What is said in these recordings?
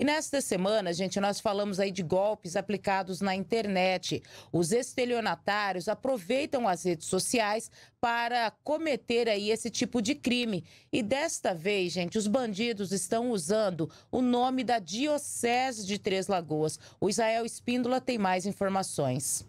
E nesta semana, gente, nós falamos aí de golpes aplicados na internet. Os estelionatários aproveitam as redes sociais para cometer aí esse tipo de crime. E desta vez, gente, os bandidos estão usando o nome da Diocese de Três Lagoas. O Israel Espíndola tem mais informações.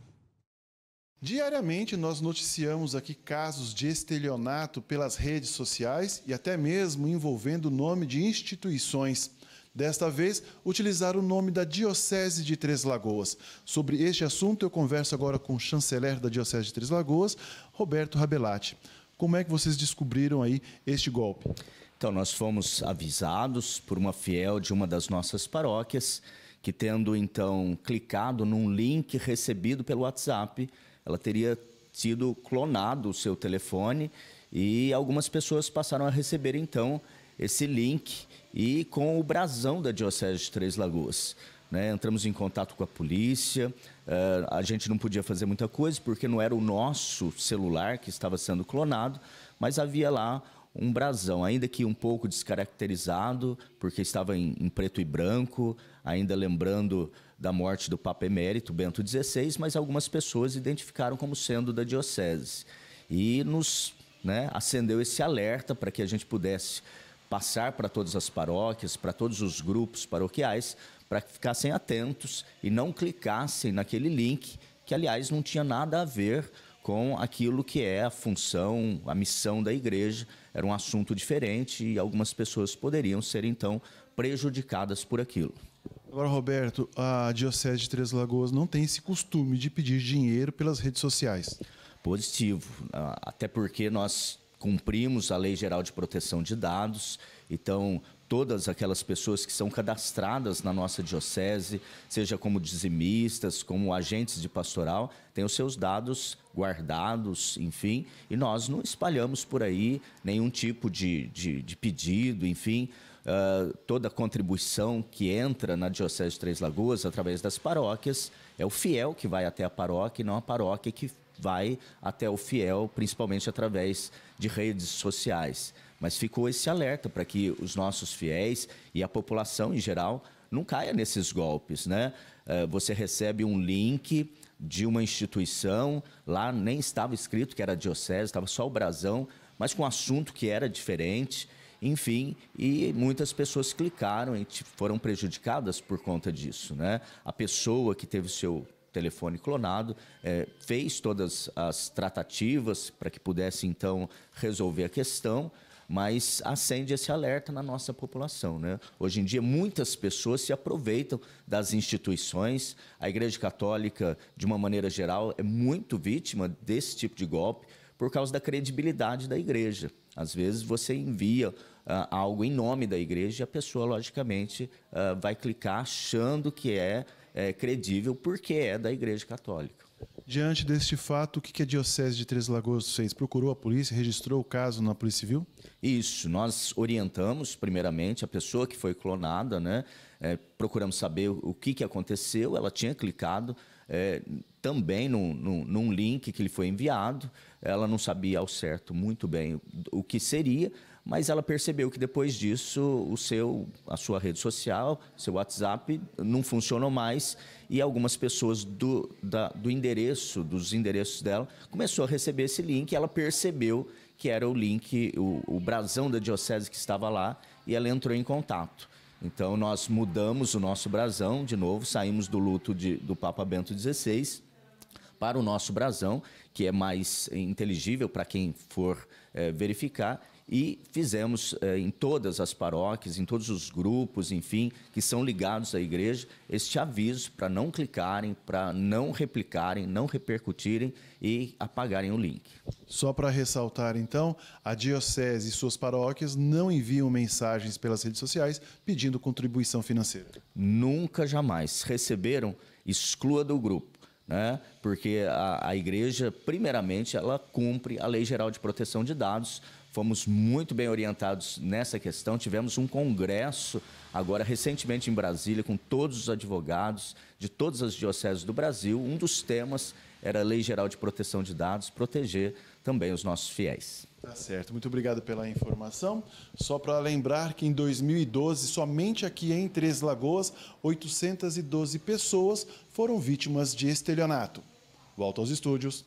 Diariamente nós noticiamos aqui casos de estelionato pelas redes sociais e até mesmo envolvendo o nome de instituições. Desta vez, utilizar o nome da Diocese de Três Lagoas. Sobre este assunto, eu converso agora com o chanceler da Diocese de Três Lagoas, Roberto Rabelati. Como é que vocês descobriram aí este golpe? Então, nós fomos avisados por uma fiel de uma das nossas paróquias, que tendo então clicado num link recebido pelo WhatsApp, ela teria tido clonado o seu telefone e algumas pessoas passaram a receber então esse link e com o brasão da Diocese de Três Lagoas. Né? Entramos em contato com a polícia, uh, a gente não podia fazer muita coisa porque não era o nosso celular que estava sendo clonado, mas havia lá um brasão, ainda que um pouco descaracterizado, porque estava em, em preto e branco, ainda lembrando da morte do Papa Emérito Bento XVI, mas algumas pessoas identificaram como sendo da Diocese. E nos né, acendeu esse alerta para que a gente pudesse passar para todas as paróquias, para todos os grupos paroquiais, para que ficassem atentos e não clicassem naquele link, que aliás não tinha nada a ver com aquilo que é a função, a missão da igreja. Era um assunto diferente e algumas pessoas poderiam ser então prejudicadas por aquilo. Agora, Roberto, a Diocese de Três Lagoas não tem esse costume de pedir dinheiro pelas redes sociais. Positivo, até porque nós cumprimos a Lei Geral de Proteção de Dados, então todas aquelas pessoas que são cadastradas na nossa diocese, seja como dizimistas, como agentes de pastoral, têm os seus dados guardados, enfim, e nós não espalhamos por aí nenhum tipo de, de, de pedido, enfim. Uh, toda contribuição que entra na Diocese de Três Lagoas através das paróquias é o fiel que vai até a paróquia e não a paróquia que vai até o fiel, principalmente através de redes sociais. Mas ficou esse alerta para que os nossos fiéis e a população em geral não caia nesses golpes, né? Eh, você recebe um link de uma instituição, lá nem estava escrito que era diocese, estava só o brasão, mas com um assunto que era diferente, enfim, e muitas pessoas clicaram e foram prejudicadas por conta disso, né? A pessoa que teve o seu telefone clonado, é, fez todas as tratativas para que pudesse então resolver a questão, mas acende esse alerta na nossa população. Né? Hoje em dia, muitas pessoas se aproveitam das instituições. A Igreja Católica, de uma maneira geral, é muito vítima desse tipo de golpe por causa da credibilidade da igreja. Às vezes você envia uh, algo em nome da igreja e a pessoa, logicamente, uh, vai clicar achando que é é, credível, porque é da Igreja Católica. Diante deste fato, o que a Diocese de Três Lagoas fez? Procurou a polícia, registrou o caso na Polícia Civil? Isso, nós orientamos primeiramente a pessoa que foi clonada, né? É, procuramos saber o que, que aconteceu, ela tinha clicado é, também num, num, num, link que lhe foi enviado. Ela não sabia ao certo muito bem o, o que seria, mas ela percebeu que depois disso o seu, a sua rede social, seu WhatsApp não funcionou mais e algumas pessoas do, da, do endereço, dos endereços dela, começou a receber esse link. ela percebeu que era o link, o, o brasão da diocese que estava lá e ela entrou em contato. Então nós mudamos o nosso brasão de novo, saímos do luto de, do Papa Bento XVI para o nosso brasão, que é mais eh, inteligível para quem for é, verificar. E fizemos é, em todas as paróquias, em todos os grupos, enfim, que são ligados à igreja, este aviso para não clicarem, para não replicarem, não repercutirem e apagarem o link. Só para ressaltar, então, a Diocese e suas paróquias não enviam mensagens pelas redes sociais pedindo contribuição financeira. Nunca, jamais. Receberam, exclua do grupo né? porque a, a igreja, primeiramente, ela cumpre a Lei Geral de Proteção de Dados, fomos muito bem orientados nessa questão. Tivemos um congresso agora recentemente em Brasília com todos os advogados de todas as dioceses do Brasil. Um dos temas era a Lei Geral de Proteção de Dados, proteger também os nossos fiéis. Tá certo, muito obrigado pela informação. Só para lembrar que em 2012, somente aqui em Três Lagoas, 812 pessoas foram vítimas de estelionato. Volto aos estúdios.